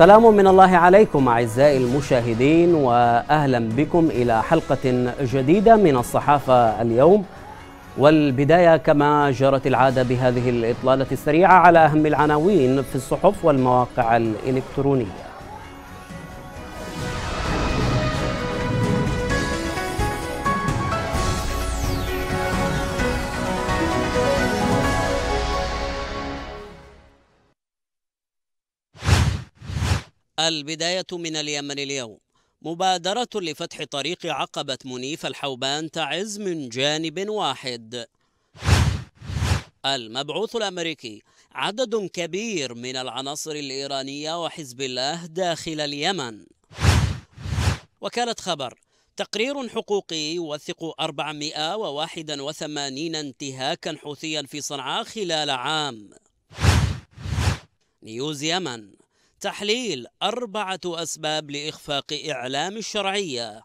سلام من الله عليكم أعزائي المشاهدين وأهلا بكم إلى حلقة جديدة من الصحافة اليوم والبداية كما جرت العادة بهذه الإطلالة السريعة على أهم العناوين في الصحف والمواقع الإلكترونية البداية من اليمن اليوم مبادرة لفتح طريق عقبة منيف الحوبان تعز من جانب واحد المبعوث الأمريكي عدد كبير من العناصر الإيرانية وحزب الله داخل اليمن وكالة خبر تقرير حقوقي يوثق 481 انتهاكا حوثيا في صنعاء خلال عام نيوز يمن تحليل أربعة أسباب لإخفاق إعلام الشرعية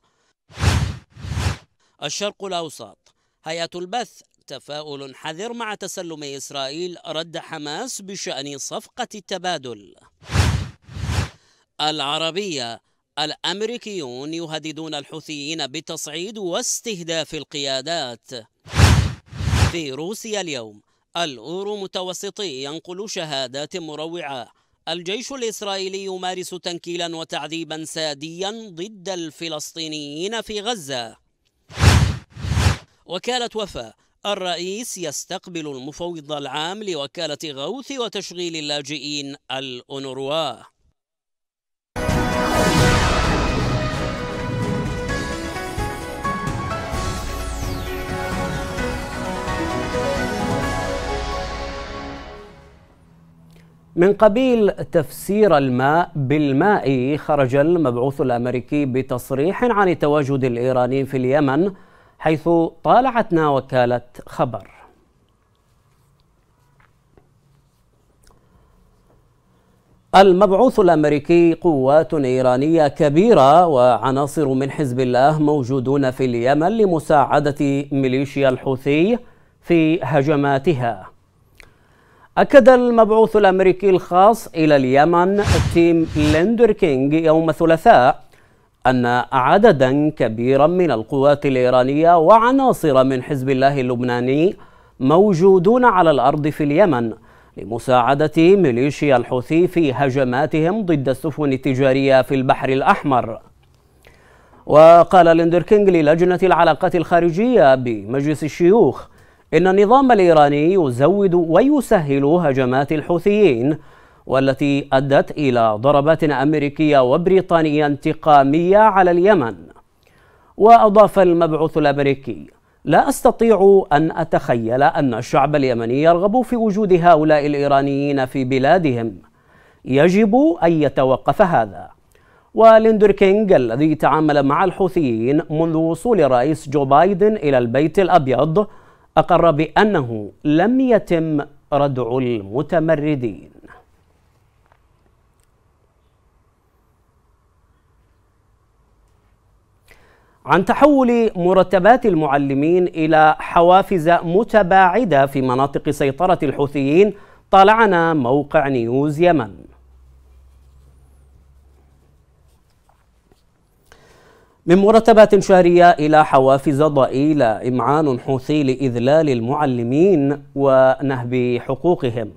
الشرق الأوسط هيئة البث تفاؤل حذر مع تسلم إسرائيل رد حماس بشأن صفقة التبادل العربية الأمريكيون يهددون الحوثيين بالتصعيد واستهداف القيادات في روسيا اليوم الأورو متوسطي ينقل شهادات مروعة الجيش الإسرائيلي يمارس تنكيلا وتعذيبا ساديا ضد الفلسطينيين في غزة وكالة وفاة الرئيس يستقبل المفوض العام لوكالة غوث وتشغيل اللاجئين الأونروا من قبيل تفسير الماء بالماء خرج المبعوث الامريكي بتصريح عن التواجد الايراني في اليمن حيث طالعتنا وكاله خبر المبعوث الامريكي قوات ايرانيه كبيره وعناصر من حزب الله موجودون في اليمن لمساعده ميليشيا الحوثي في هجماتها أكد المبعوث الأمريكي الخاص إلى اليمن تيم ليندر كينج يوم الثلاثاء أن عددا كبيرا من القوات الإيرانية وعناصر من حزب الله اللبناني موجودون على الأرض في اليمن لمساعدة ميليشيا الحوثي في هجماتهم ضد السفن التجارية في البحر الأحمر وقال ليندر كينج للجنة العلاقات الخارجية بمجلس الشيوخ إن النظام الإيراني يزود ويسهل هجمات الحوثيين والتي أدت إلى ضربات أمريكية وبريطانية انتقامية على اليمن وأضاف المبعوث الأمريكي لا أستطيع أن أتخيل أن الشعب اليمني يرغب في وجود هؤلاء الإيرانيين في بلادهم يجب أن يتوقف هذا وليندر كينغ الذي تعامل مع الحوثيين منذ وصول الرئيس جو بايدن إلى البيت الأبيض أقر بأنه لم يتم ردع المتمردين عن تحول مرتبات المعلمين إلى حوافز متباعدة في مناطق سيطرة الحوثيين طالعنا موقع نيوز يمن من مرتبات شهرية إلى حوافز ضئيلة إمعان حوثي لإذلال المعلمين ونهب حقوقهم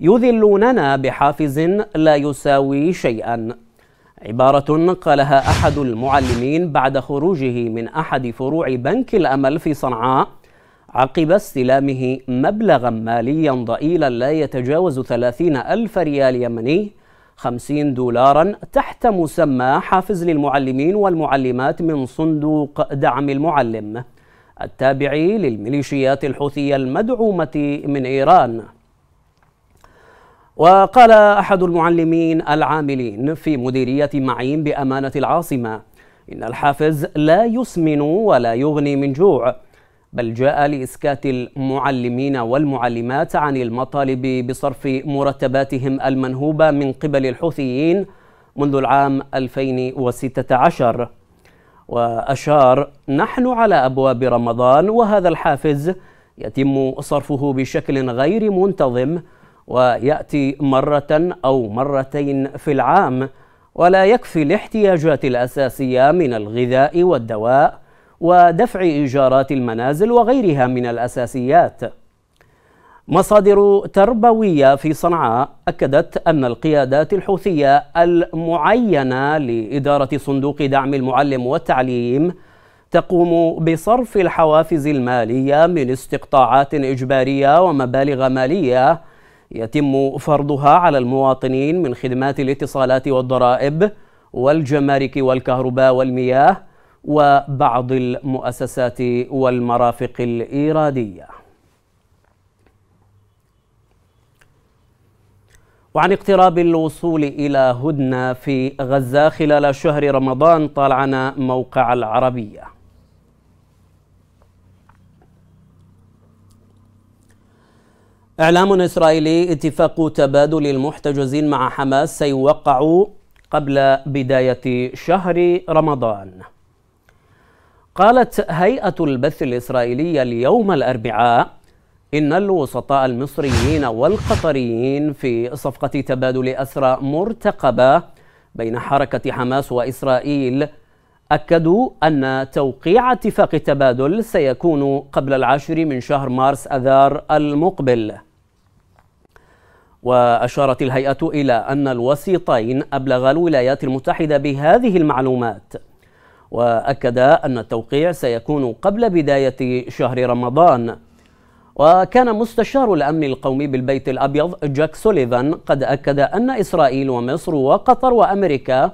يذلوننا بحافز لا يساوي شيئا عبارة قالها أحد المعلمين بعد خروجه من أحد فروع بنك الأمل في صنعاء عقب استلامه مبلغا ماليا ضئيلا لا يتجاوز 30 ألف ريال يمني 50 دولارا تحت مسمى حافز للمعلمين والمعلمات من صندوق دعم المعلم التابع للميليشيات الحوثية المدعومة من إيران وقال أحد المعلمين العاملين في مديرية معين بأمانة العاصمة إن الحافز لا يسمن ولا يغني من جوع بل جاء لإسكات المعلمين والمعلمات عن المطالب بصرف مرتباتهم المنهوبة من قبل الحوثيين منذ العام 2016 وأشار نحن على أبواب رمضان وهذا الحافز يتم صرفه بشكل غير منتظم ويأتي مرة أو مرتين في العام ولا يكفي الاحتياجات الأساسية من الغذاء والدواء ودفع إيجارات المنازل وغيرها من الأساسيات مصادر تربوية في صنعاء أكدت أن القيادات الحوثية المعينة لإدارة صندوق دعم المعلم والتعليم تقوم بصرف الحوافز المالية من استقطاعات إجبارية ومبالغ مالية يتم فرضها على المواطنين من خدمات الاتصالات والضرائب والجمارك والكهرباء والمياه وبعض المؤسسات والمرافق الإيرادية وعن اقتراب الوصول إلى هدنة في غزة خلال شهر رمضان طالعنا موقع العربية إعلام إسرائيلي اتفاق تبادل المحتجزين مع حماس سيوقع قبل بداية شهر رمضان قالت هيئة البث الإسرائيلية اليوم الأربعاء إن الوسطاء المصريين والقطريين في صفقة تبادل أسرى مرتقبة بين حركة حماس وإسرائيل أكدوا أن توقيع اتفاق التبادل سيكون قبل العاشر من شهر مارس أذار المقبل وأشارت الهيئة إلى أن الوسيطين أبلغا الولايات المتحدة بهذه المعلومات وأكد أن التوقيع سيكون قبل بداية شهر رمضان وكان مستشار الأمن القومي بالبيت الأبيض جاك سوليفان قد أكد أن إسرائيل ومصر وقطر وأمريكا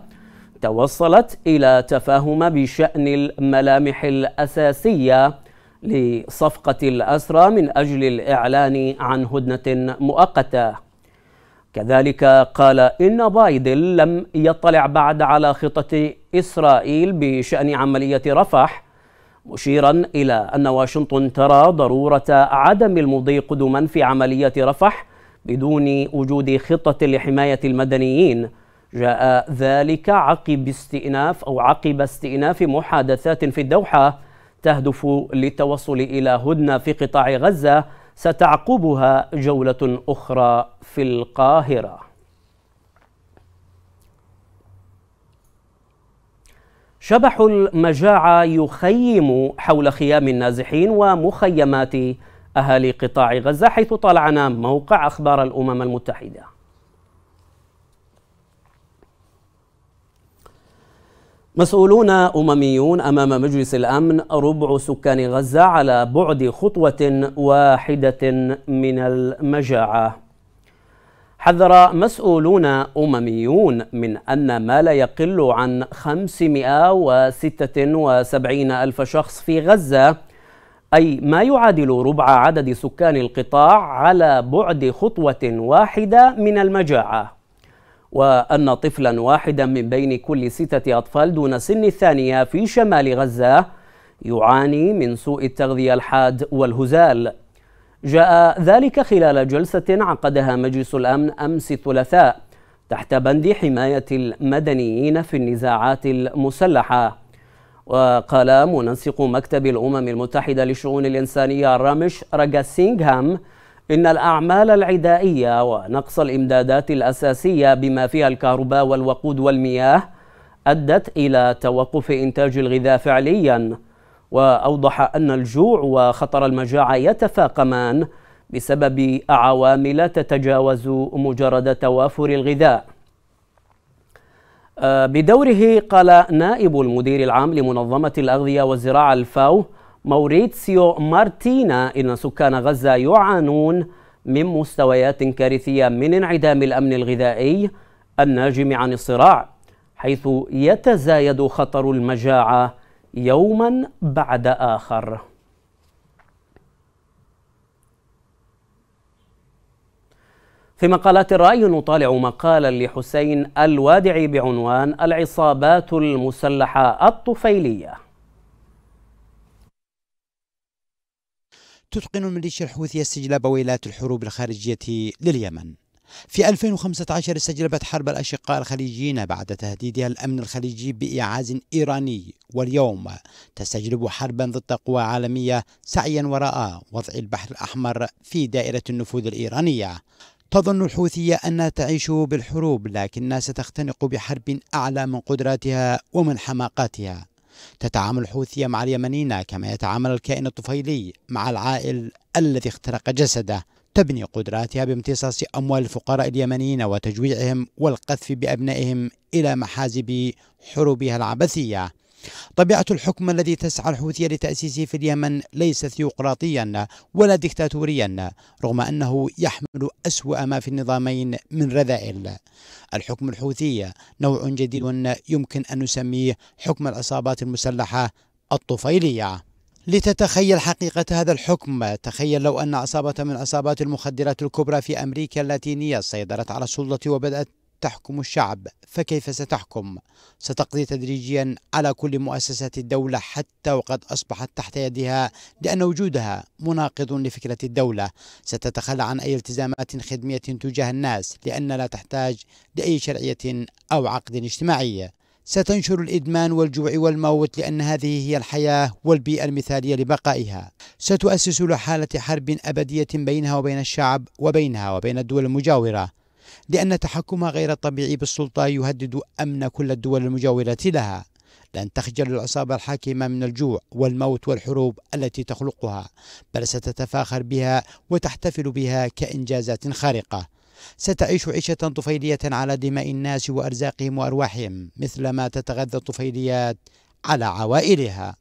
توصلت إلى تفاهم بشأن الملامح الأساسية لصفقة الأسرى من أجل الإعلان عن هدنة مؤقتة كذلك قال إن بايدن لم يطلع بعد على خطة إسرائيل بشأن عملية رفح مشيرا إلى أن واشنطن ترى ضرورة عدم المضي قدما في عملية رفح بدون وجود خطة لحماية المدنيين جاء ذلك عقب استئناف أو عقب استئناف محادثات في الدوحة تهدف للتوصل إلى هدنة في قطاع غزة ستعقبها جولة أخرى في القاهرة شبح المجاعة يخيم حول خيام النازحين ومخيمات أهالي قطاع غزة حيث طلعنا موقع أخبار الأمم المتحدة مسؤولون أمميون أمام مجلس الأمن ربع سكان غزة على بعد خطوة واحدة من المجاعة حذر مسؤولون أمميون من أن ما لا يقل عن 576 ألف شخص في غزة أي ما يعادل ربع عدد سكان القطاع على بعد خطوة واحدة من المجاعة وأن طفلا واحدا من بين كل ستة أطفال دون سن الثانية في شمال غزة يعاني من سوء التغذية الحاد والهزال جاء ذلك خلال جلسة عقدها مجلس الأمن أمس الثلاثاء تحت بند حماية المدنيين في النزاعات المسلحة وقال منسق مكتب الأمم المتحدة لشؤون الإنسانية رامش راجاسينغهام إن الأعمال العدائية ونقص الإمدادات الأساسية بما فيها الكهرباء والوقود والمياه أدت إلى توقف إنتاج الغذاء فعلياً وأوضح أن الجوع وخطر المجاعة يتفاقمان بسبب عوامل تتجاوز مجرد توافر الغذاء آه، بدوره قال نائب المدير العام لمنظمة الأغذية والزراعة الفاو موريتسيو مارتينا إن سكان غزة يعانون من مستويات كارثية من انعدام الأمن الغذائي الناجم عن الصراع حيث يتزايد خطر المجاعة يوما بعد آخر في مقالات الرأي نطالع مقالا لحسين الوادعي بعنوان العصابات المسلحة الطفيلية تتقن ميليشيا الحوثية سجل بويلات الحروب الخارجية لليمن في 2015 استجلبت حرب الأشقاء الخليجيين بعد تهديدها الأمن الخليجي بإيعاز إيراني واليوم تستجلب حربا ضد قوى عالمية سعيا وراء وضع البحر الأحمر في دائرة النفوذ الإيرانية تظن الحوثية أنها تعيش بالحروب لكنها ستختنق بحرب أعلى من قدراتها ومن حماقاتها تتعامل الحوثية مع اليمنيين كما يتعامل الكائن الطفيلي مع العائل الذي اخترق جسده تبني قدراتها بامتصاص أموال الفقراء اليمنيين وتجويعهم والقذف بأبنائهم إلى محازب حروبها العبثية طبيعة الحكم الذي تسعى الحوثية لتأسيسه في اليمن ليس ثيوقراطيا ولا ديكتاتوريا رغم أنه يحمل أسوأ ما في النظامين من رذائل الحكم الحوثي نوع جديد يمكن أن نسميه حكم العصابات المسلحة الطفيلية لتتخيل حقيقة هذا الحكم تخيل لو أن عصابة من عصابات المخدرات الكبرى في أمريكا اللاتينية سيطرت على السلطة وبدأت تحكم الشعب فكيف ستحكم؟ ستقضي تدريجيا على كل مؤسسات الدولة حتى وقد أصبحت تحت يدها لأن وجودها مناقض لفكرة الدولة ستتخلى عن أي التزامات خدمية تجاه الناس لأن لا تحتاج لأي شرعية أو عقد اجتماعي ستنشر الإدمان والجوع والموت لأن هذه هي الحياة والبيئة المثالية لبقائها ستؤسس لحالة حرب أبدية بينها وبين الشعب وبينها وبين الدول المجاورة لأن تحكمها غير الطبيعي بالسلطة يهدد أمن كل الدول المجاورة لها لن تخجل العصابة الحاكمة من الجوع والموت والحروب التي تخلقها بل ستتفاخر بها وتحتفل بها كإنجازات خارقة ستعيش عيشة طفيلية على دماء الناس وأرزاقهم وأرواحهم مثلما تتغذى الطفيليات على عوائلها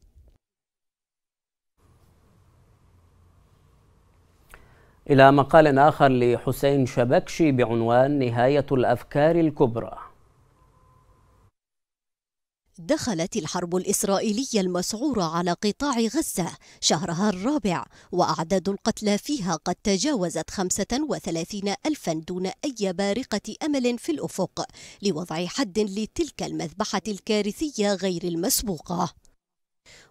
إلى مقال آخر لحسين شبكشي بعنوان نهاية الأفكار الكبرى دخلت الحرب الإسرائيلية المسعورة على قطاع غزة شهرها الرابع وأعداد القتلى فيها قد تجاوزت 35 ألفا دون أي بارقة أمل في الأفق لوضع حد لتلك المذبحة الكارثية غير المسبوقة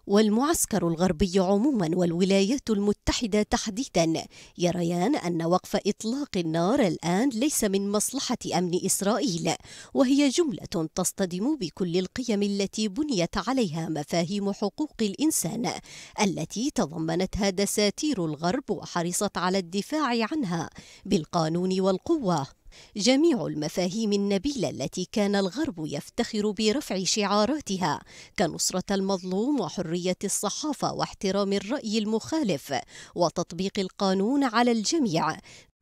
والمعسكر الغربي عموما والولايات المتحدة تحديدا يريان أن وقف إطلاق النار الآن ليس من مصلحة أمن إسرائيل وهي جملة تصطدم بكل القيم التي بنيت عليها مفاهيم حقوق الإنسان التي تضمنتها دساتير الغرب وحرصت على الدفاع عنها بالقانون والقوة جميع المفاهيم النبيلة التي كان الغرب يفتخر برفع شعاراتها كنصرة المظلوم وحرية الصحافة واحترام الرأي المخالف وتطبيق القانون على الجميع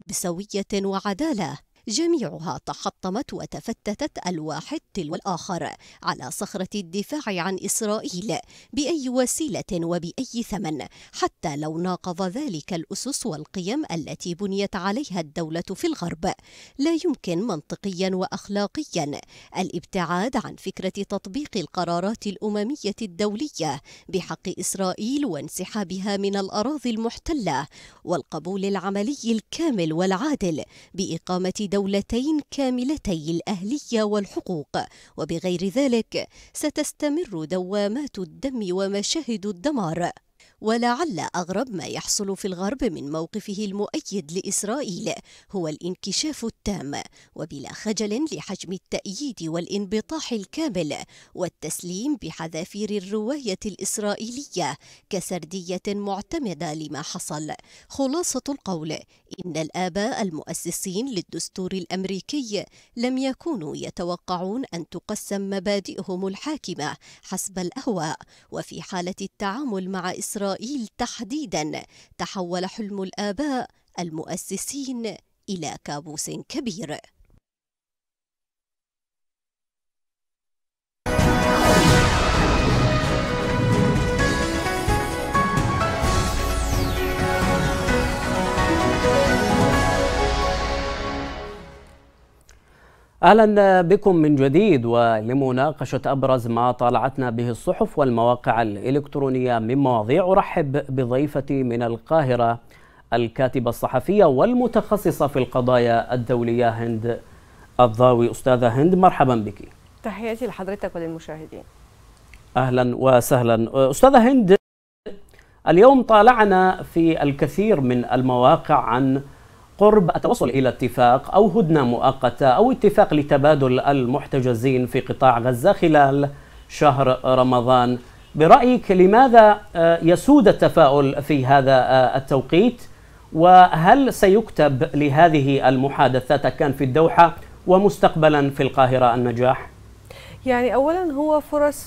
بسوية وعدالة جميعها تحطمت وتفتتت الواحد تلو الآخر على صخرة الدفاع عن إسرائيل بأي وسيلة وبأي ثمن حتى لو ناقض ذلك الأسس والقيم التي بنيت عليها الدولة في الغرب لا يمكن منطقيا وأخلاقيا الابتعاد عن فكرة تطبيق القرارات الأممية الدولية بحق إسرائيل وانسحابها من الأراضي المحتلة والقبول العملي الكامل والعادل بإقامة دولتين كاملتي الأهلية والحقوق وبغير ذلك ستستمر دوامات الدم ومشاهد الدمار ولعل أغرب ما يحصل في الغرب من موقفه المؤيد لإسرائيل هو الانكشاف التام وبلا خجل لحجم التأييد والانبطاح الكامل والتسليم بحذافير الرواية الإسرائيلية كسردية معتمدة لما حصل خلاصة القول إن الآباء المؤسسين للدستور الأمريكي لم يكونوا يتوقعون أن تقسم مبادئهم الحاكمة حسب الأهواء وفي حالة التعامل مع إسرائيل إسرائيل تحديدا تحول حلم الآباء المؤسسين إلى كابوس كبير اهلا بكم من جديد ولمناقشه ابرز ما طالعتنا به الصحف والمواقع الالكترونيه من مواضيع ارحب بضيفتي من القاهره الكاتبه الصحفيه والمتخصصه في القضايا الدوليه هند الضاوي استاذه هند مرحبا بك تحياتي لحضرتك وللمشاهدين اهلا وسهلا استاذه هند اليوم طالعنا في الكثير من المواقع عن قرب التوصل إلى اتفاق أو هدنة مؤقتة أو اتفاق لتبادل المحتجزين في قطاع غزة خلال شهر رمضان برأيك لماذا آه، يسود التفاؤل في هذا آه، التوقيت وهل سيكتب لهذه المحادثات كان في الدوحة ومستقبلا في القاهرة النجاح؟ يعني اولا هو فرص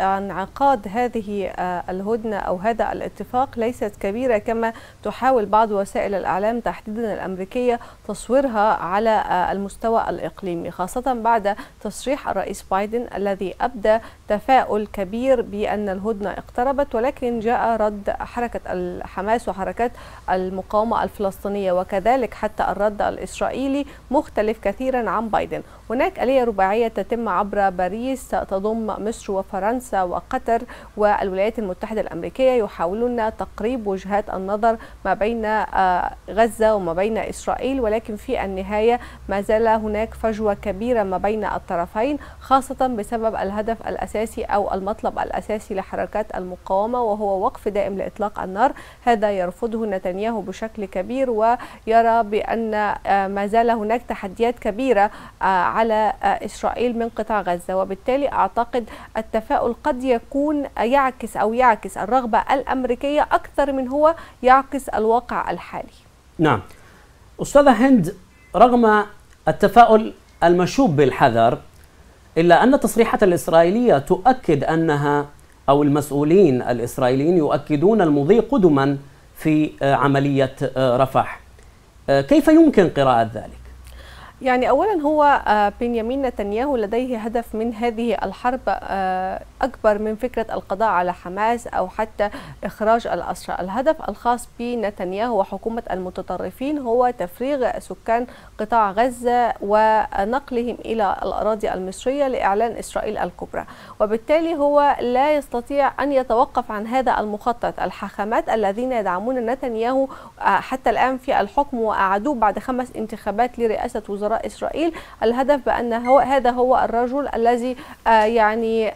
انعقاد آه، هذه آه، الهدنه او هذا الاتفاق ليست كبيره كما تحاول بعض وسائل الاعلام تحديدا الامريكيه تصويرها على آه، المستوى الاقليمي خاصه بعد تصريح الرئيس بايدن الذي ابدى تفاؤل كبير بان الهدنه اقتربت ولكن جاء رد حركه حماس وحركات المقاومه الفلسطينيه وكذلك حتى الرد الاسرائيلي مختلف كثيرا عن بايدن هناك اليه رباعيه تتم عبر باريس تضم مصر وفرنسا وقطر والولايات المتحدة الأمريكية يحاولون تقريب وجهات النظر ما بين آه، غزة وما بين إسرائيل ولكن في النهاية ما زال هناك فجوة كبيرة ما بين الطرفين خاصة بسبب الهدف الأساسي أو المطلب الأساسي لحركات المقاومة وهو وقف دائم لإطلاق النار هذا يرفضه نتنياهو بشكل كبير ويرى بأن آه، ما زال هناك تحديات كبيرة آه، على إسرائيل من قطاع غزة غزة وبالتالي أعتقد التفاؤل قد يكون يعكس أو يعكس الرغبة الأمريكية أكثر من هو يعكس الواقع الحالي نعم أستاذة هند رغم التفاؤل المشوب بالحذر إلا أن التصريحات الإسرائيلية تؤكد أنها أو المسؤولين الإسرائيليين يؤكدون المضي قدما في آه، عملية آه، رفح آه، كيف يمكن قراءة ذلك؟ يعني أولا هو آه، بنيامين نتنياهو لديه هدف من هذه الحرب آه، أكبر من فكرة القضاء على حماس أو حتى إخراج الأسرى الهدف الخاص بنتنياهو وحكومة المتطرفين هو تفريغ سكان قطاع غزة ونقلهم إلى الأراضي المصرية لإعلان إسرائيل الكبرى وبالتالي هو لا يستطيع أن يتوقف عن هذا المخطط الحاخامات الذين يدعمون نتنياهو آه، حتى الآن في الحكم وأعدوه بعد خمس انتخابات لرئاسة وزراء إسرائيل الهدف بأن هو هذا هو الرجل الذي آه، يعني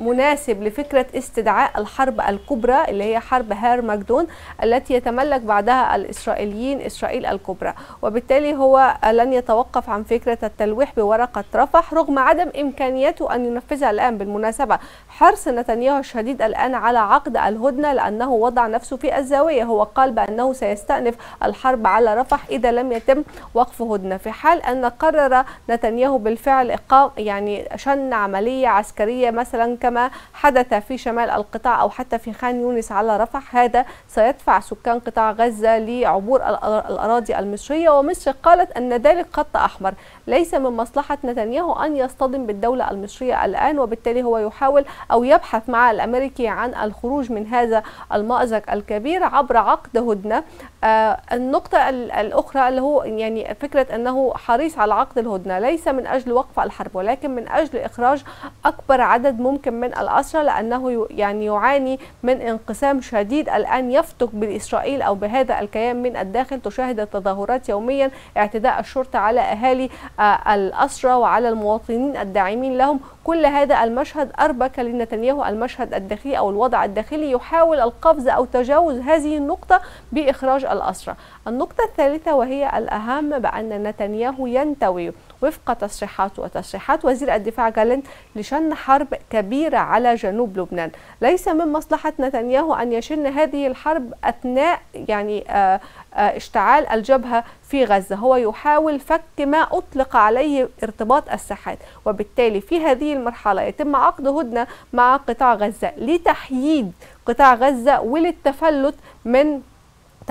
مناسب لفكرة استدعاء الحرب الكبرى اللي هي حرب ماكدون التي يتملك بعدها الإسرائيليين إسرائيل الكبرى وبالتالي هو هو لن يتوقف عن فكرة التلويح بورقة رفح رغم عدم إمكانيته أن ينفذها الآن بالمناسبة حرص نتنياهو الشديد الآن على عقد الهدنة لأنه وضع نفسه في الزاوية هو قال بأنه سيستأنف الحرب على رفح إذا لم يتم وقف هدنة في حال أن قرر نتنياهو بالفعل إقام يعني شن عملية عسكرية مثلا كما حدث في شمال القطاع أو حتى في خان يونس على رفح هذا سيدفع سكان قطاع غزة لعبور الأراضي المصرية ومصر قالت قالت أن ذلك خط أحمر ليس من مصلحة نتنياهو أن يصطدم بالدولة المصرية الآن وبالتالي هو يحاول أو يبحث مع الأمريكي عن الخروج من هذا المأزق الكبير عبر عقد هدنة آه النقطة الأخرى اللي هو يعني فكرة أنه حريص على عقد الهدنة ليس من أجل وقف الحرب ولكن من أجل إخراج أكبر عدد ممكن من الأسرى لأنه يعني يعاني من انقسام شديد الآن يفتك بالإسرائيل أو بهذا الكيان من الداخل تشاهد التظاهرات يوميا اعتداء الشرطه على اهالي آه، الاسرى وعلى المواطنين الداعمين لهم كل هذا المشهد اربك لنتنياهو المشهد الداخلي او الوضع الداخلي يحاول القفز او تجاوز هذه النقطه باخراج الاسرى النقطه الثالثه وهي الاهم بان نتنياهو ينتوي وفق تصريحات وتصريحات وزير الدفاع جالنت لشن حرب كبيرة على جنوب لبنان ليس من مصلحة نتنياهو أن يشن هذه الحرب أثناء يعني آه، آه، اشتعال الجبهة في غزة هو يحاول فك ما أطلق عليه ارتباط الساحات وبالتالي في هذه المرحلة يتم عقد هدنة مع قطاع غزة لتحييد قطاع غزة وللتفلت من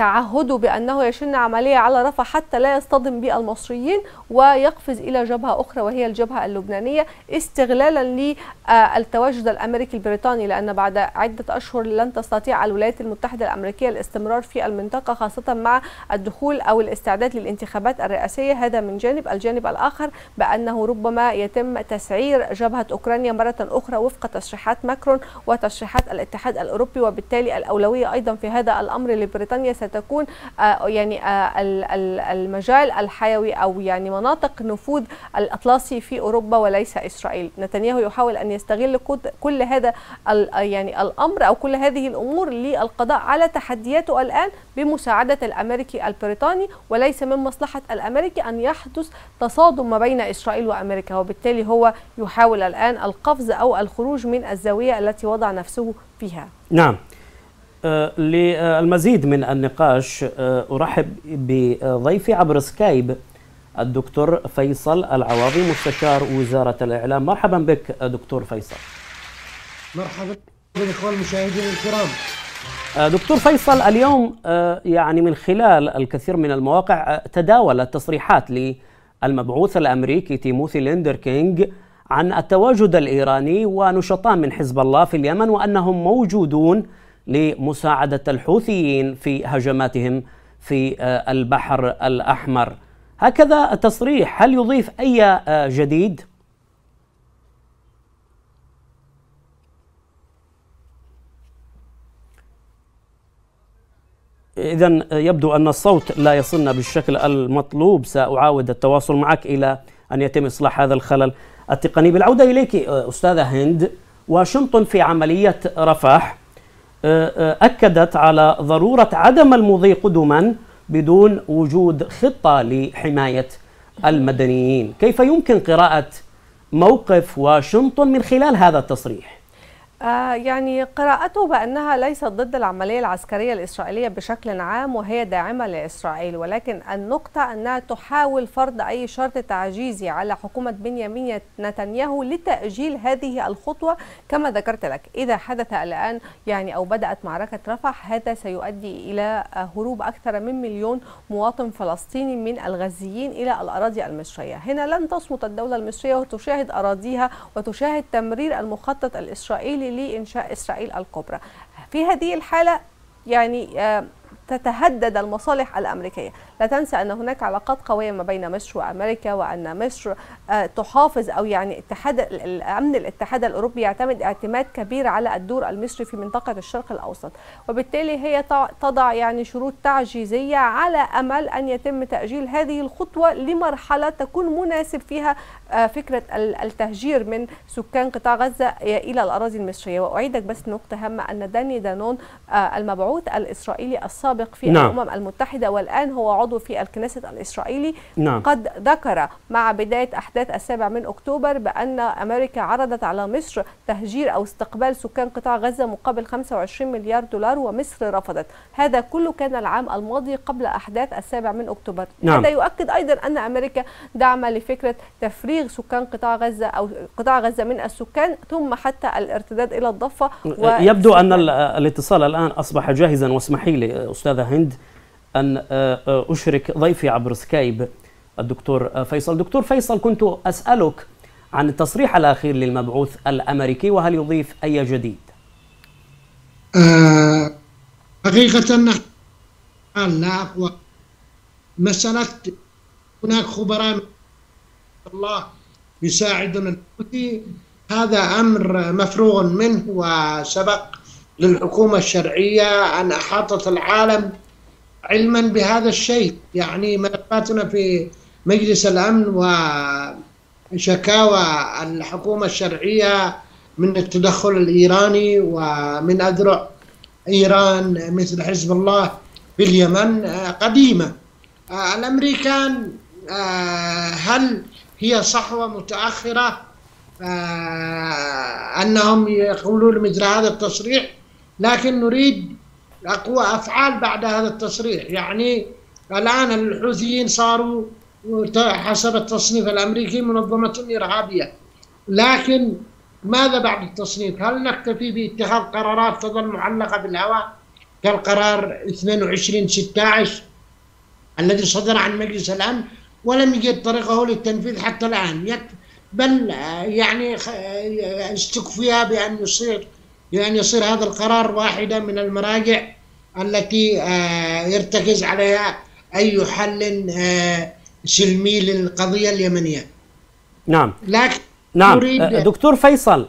تعهده بأنه يشن عملية على رفح حتى لا يصطدم بالمصريين ويقفز إلى جبهة أخرى وهي الجبهة اللبنانية استغلالا للتواجد الأمريكي البريطاني لأن بعد عدة أشهر لن تستطيع الولايات المتحدة الأمريكية الاستمرار في المنطقة خاصة مع الدخول أو الاستعداد للانتخابات الرئاسية هذا من جانب الجانب الآخر بأنه ربما يتم تسعير جبهة أوكرانيا مرة أخرى وفق تشريحات ماكرون وتشريحات الاتحاد الأوروبي وبالتالي الأولوية أيضا في هذا الأمر لبريطانيا ست ستكون آه، يعني آه، المجال الحيوي او يعني مناطق نفوذ الاطلسي في اوروبا وليس اسرائيل نتنياهو يحاول ان يستغل كل هذا يعني الامر او كل هذه الامور للقضاء على تحدياته الان بمساعده الامريكي البريطاني وليس من مصلحه الامريكي ان يحدث تصادم ما بين اسرائيل وامريكا وبالتالي هو يحاول الان القفز او الخروج من الزاويه التي وضع نفسه فيها. نعم آه، للمزيد من النقاش آه، أرحب بضيفي عبر سكايب الدكتور فيصل العواضي مستشار وزارة الإعلام مرحبا بك دكتور فيصل مرحبا بالإخوة المشاهدين الكرام آه، دكتور فيصل اليوم يعني من خلال الكثير من المواقع تداولت تصريحات للمبعوث الأمريكي تيموثي ليندر كينج عن التواجد الإيراني ونشطاء من حزب الله في اليمن وأنهم موجودون لمساعده الحوثيين في هجماتهم في آه، البحر الاحمر. هكذا التصريح هل يضيف اي آه، جديد؟ إذا آه، يبدو أن الصوت لا يصلنا بالشكل المطلوب سأعاود التواصل معك إلى أن يتم إصلاح هذا الخلل التقني بالعودة إليك أستاذة هند واشنطن في عملية رفح أكدت على ضرورة عدم المضي قدما بدون وجود خطة لحماية المدنيين كيف يمكن قراءة موقف واشنطن من خلال هذا التصريح؟ آه، يعني قراءته بأنها ليست ضد العملية العسكرية الإسرائيلية بشكل عام وهي داعمة لإسرائيل ولكن النقطة أنها تحاول فرض أي شرط تعجيزي على حكومة بنيامين نتنياهو لتأجيل هذه الخطوة كما ذكرت لك إذا حدث الآن يعني أو بدأت معركة رفح هذا سيؤدي إلى هروب أكثر من مليون مواطن فلسطيني من الغزيين إلى الأراضي المصرية هنا لن تصمت الدولة المصرية وتشاهد أراضيها وتشاهد تمرير المخطط الإسرائيلي لإنشاء إسرائيل الكبرى في هذه الحالة يعني آه، تتهدد المصالح الأمريكية لا تنسى أن هناك علاقات قوية ما بين مصر وأمريكا وأن مصر آه، تحافظ أو يعني اتحاد الأمن الاتحاد الأوروبي يعتمد اعتماد كبير على الدور المصري في منطقة الشرق الأوسط وبالتالي هي تضع يعني شروط تعجيزية على أمل أن يتم تأجيل هذه الخطوة لمرحلة تكون مناسب فيها فكره التهجير من سكان قطاع غزه الى الاراضي المصريه واعيدك بس نقطه هامه ان داني دانون آه، المبعوث الاسرائيلي السابق في نعم. الامم المتحده والان هو عضو في الكنيسة الاسرائيلي نعم. قد ذكر مع بدايه احداث السابع من اكتوبر بان امريكا عرضت على مصر تهجير او استقبال سكان قطاع غزه مقابل 25 مليار دولار ومصر رفضت هذا كله كان العام الماضي قبل احداث السابع من اكتوبر نعم. هذا يؤكد ايضا ان امريكا دعم لفكره تفريغ تفريغ سكان قطاع غزه او قطاع غزه من السكان ثم حتى الارتداد الى الضفه يبدو ان الاتصال الان اصبح جاهزا واسمحي لي استاذه هند ان آه، آه، اشرك ضيفي عبر سكايب الدكتور آه، فيصل دكتور فيصل كنت اسالك عن التصريح الاخير للمبعوث الامريكي وهل يضيف اي جديد أه حقيقه نحن لا مساله هناك خبراء الله يساعدنا الحوثي هذا امر مفروغ منه وسبق للحكومه الشرعيه ان احاطت العالم علما بهذا الشيء يعني ملفاتنا في مجلس الامن وشكاوى الحكومه الشرعيه من التدخل الايراني ومن اذرع ايران مثل حزب الله في اليمن قديمه الامريكان آه، هل هي صحوة متأخرة آه، أنهم يقولون مثل هذا التصريح لكن نريد أقوى أفعال بعد هذا التصريح يعني الآن الحوثيين صاروا حسب التصنيف الأمريكي منظمة إرهابية لكن ماذا بعد التصنيف؟ هل نكتفي باتخاذ قرارات تظل معلقة بالهواء كالقرار 22 16 الذي صدر عن مجلس الأمن ولم يجد طريقه للتنفيذ حتى الآن بل آه، يعني آه، استكفي بأن يصير بأن يصير هذا القرار واحدة من المراجع التي آه، يرتكز عليها أي حل سلمي للقضية اليمنية نعم لكن نعم دكتور فيصل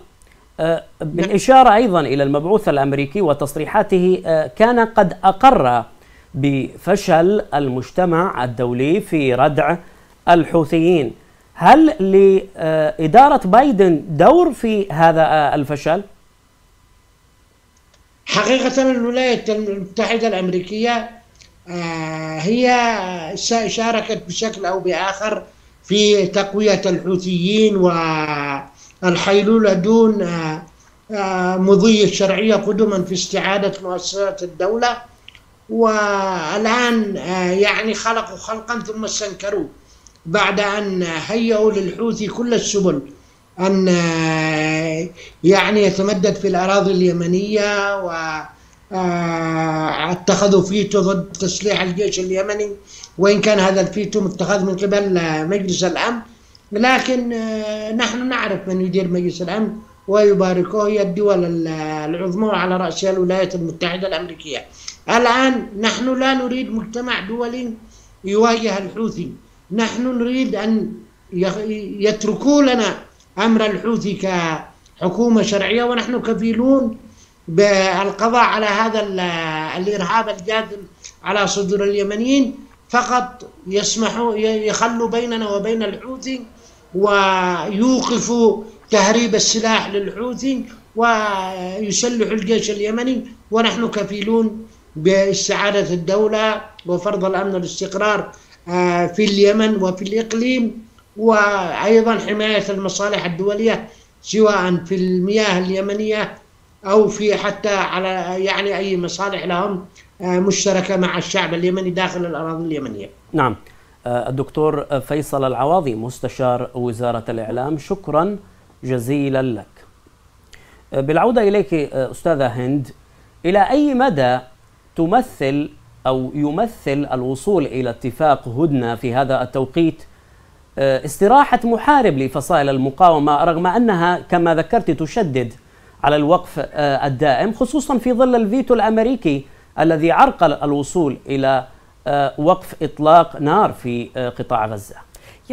بالإشارة أيضا إلى المبعوث الأمريكي وتصريحاته كان قد أقر بفشل المجتمع الدولي في ردع الحوثيين هل لإدارة بايدن دور في هذا الفشل؟ حقيقة الولايات المتحدة الأمريكية آه، هي شاركت بشكل أو بآخر في تقوية الحوثيين والحيلولة دون آه، آه، مضي الشرعية قدما في استعادة مؤسسات الدولة والآن آه، يعني خلقوا خلقا ثم استنكروا بعد أن هيئوا للحوثي كل السبل أن آه، يعني يتمدد في الأراضي اليمنية و آه، اتخذوا فيتو ضد تسليح الجيش اليمني وإن كان هذا الفيتو متخذ من قبل مجلس الأمن لكن نحن نعرف من يدير مجلس الأمن ويباركه هي الدول العظمى وعلى رأسها الولايات المتحدة الأمريكية الآن نحن لا نريد مجتمع دولي يواجه الحوثي نحن نريد أن يتركوا لنا أمر الحوثي كحكومة شرعية ونحن كفيلون بالقضاء على هذا الإرهاب الجاد على صدور اليمنيين فقط يسمحوا يخلوا بيننا وبين الحوثي ويوقفوا تهريب السلاح للحوثي ويسلحوا الجيش اليمني ونحن كفيلون باستعادة الدولة وفرض الأمن والاستقرار آه، في اليمن وفي الإقليم وأيضا حماية المصالح الدولية سواء في المياه اليمنية أو في حتى على يعني أي مصالح لهم آه، مشتركة مع الشعب اليمني داخل الأراضي اليمنية نعم آه، الدكتور فيصل العواضي مستشار وزارة الإعلام شكرا جزيلا لك بالعودة إليك أستاذة هند إلى أي مدى تمثل أو يمثل الوصول إلى اتفاق هدنة في هذا التوقيت آه، استراحة محارب لفصائل المقاومة رغم أنها كما ذكرت تشدد على الوقف آه، الدائم خصوصا في ظل الفيتو الأمريكي الذي عرقل الوصول إلى آه، وقف إطلاق نار في قطاع غزة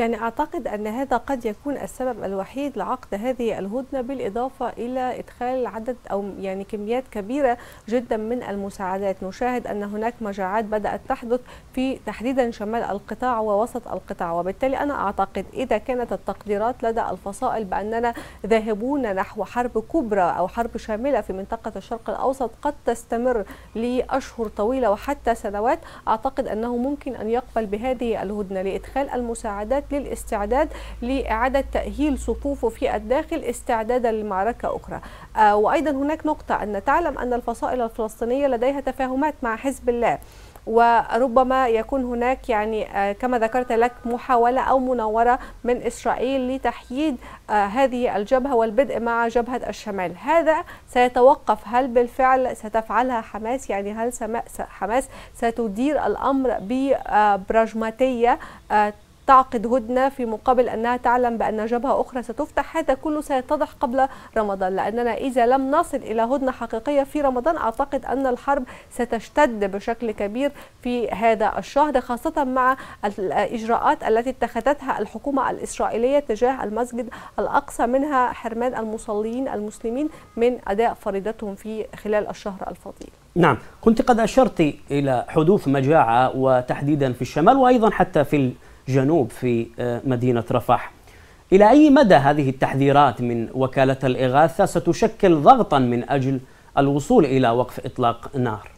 يعني أعتقد أن هذا قد يكون السبب الوحيد لعقد هذه الهدنة بالإضافة إلى إدخال عدد أو يعني كميات كبيرة جدا من المساعدات نشاهد أن هناك مجاعات بدأت تحدث في تحديدا شمال القطاع ووسط القطاع وبالتالي أنا أعتقد إذا كانت التقديرات لدى الفصائل بأننا ذاهبون نحو حرب كبرى أو حرب شاملة في منطقة الشرق الأوسط قد تستمر لأشهر طويلة وحتى سنوات أعتقد أنه ممكن أن يقبل بهذه الهدنة لإدخال المساعدات للاستعداد لإعادة تأهيل صفوفه في الداخل استعدادا لمعركة أخرى آه، وأيضا هناك نقطة أن تعلم أن الفصائل الفلسطينية لديها تفاهمات مع حزب الله وربما يكون هناك يعني آه، كما ذكرت لك محاولة أو مناورة من إسرائيل لتحييد آه، هذه الجبهة والبدء مع جبهة الشمال هذا سيتوقف هل بالفعل ستفعلها حماس يعني هل حماس ستدير الأمر ببراجماتية تعقد هدنة في مقابل أنها تعلم بأن جبهة أخرى ستفتح هذا كله سيتضح قبل رمضان لأننا إذا لم نصل إلى هدنة حقيقية في رمضان أعتقد أن الحرب ستشتد بشكل كبير في هذا الشهر خاصة مع الإجراءات التي اتخذتها الحكومة الإسرائيلية تجاه المسجد الأقصى منها حرمان المصلين المسلمين من أداء فريضتهم في خلال الشهر الفضيل نعم كنت قد أشرت إلى حدوث مجاعة وتحديدا في الشمال وأيضا حتى في جنوب في آه، مدينة رفح إلى أي مدى هذه التحذيرات من وكالة الإغاثة ستشكل ضغطا من أجل الوصول إلى وقف إطلاق نار؟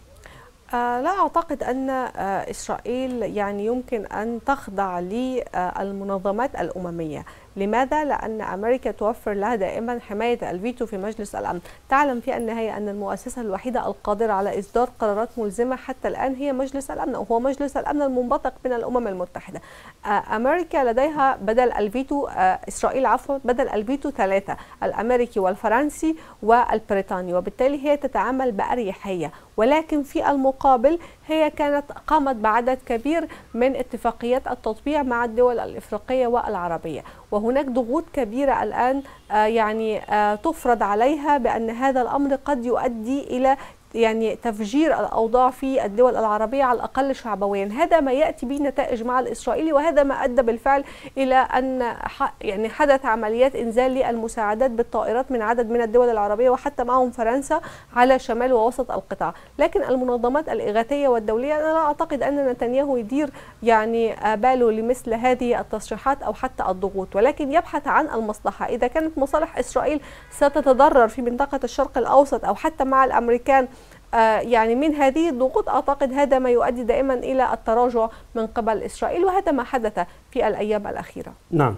آه، لا أعتقد أن آه، إسرائيل يعني يمكن أن تخضع للمنظمات الأممية لماذا؟ لأن أمريكا توفر لها دائما حماية الفيتو في مجلس الأمن تعلم في النهاية أن المؤسسة الوحيدة القادرة على إصدار قرارات ملزمة حتى الآن هي مجلس الأمن وهو مجلس الأمن المنبثق من الأمم المتحدة آه، أمريكا لديها بدل الفيتو آه، إسرائيل عفوا بدل الفيتو ثلاثة الأمريكي والفرنسي والبريطاني وبالتالي هي تتعامل بأريحية ولكن في المقابل هي كانت قامت بعدد كبير من اتفاقيات التطبيع مع الدول الإفريقية والعربية وهناك ضغوط كبيرة الآن آه، يعني آه، تفرض عليها بأن هذا الأمر قد يؤدي إلى يعني تفجير الاوضاع في الدول العربيه على الاقل شعبويا هذا ما ياتي به نتائج مع الاسرائيلي وهذا ما ادى بالفعل الى ان يعني حدث عمليات انزال للمساعدات بالطائرات من عدد من الدول العربيه وحتى معهم فرنسا على شمال ووسط القطاع لكن المنظمات الاغاثيه والدوليه انا لا اعتقد ان نتنياهو يدير يعني باله لمثل هذه التصريحات او حتى الضغوط ولكن يبحث عن المصلحه اذا كانت مصالح اسرائيل ستتضرر في منطقه الشرق الاوسط او حتى مع الامريكان آه، يعني من هذه الضغوط أعتقد هذا ما يؤدي دائما إلى التراجع من قبل إسرائيل وهذا ما حدث في الأيام الأخيرة نعم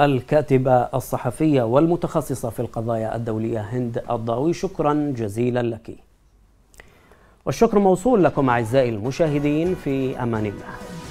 الكاتبة الصحفية والمتخصصة في القضايا الدولية هند الضاوي شكرا جزيلا لك والشكر موصول لكم أعزائي المشاهدين في أمان الله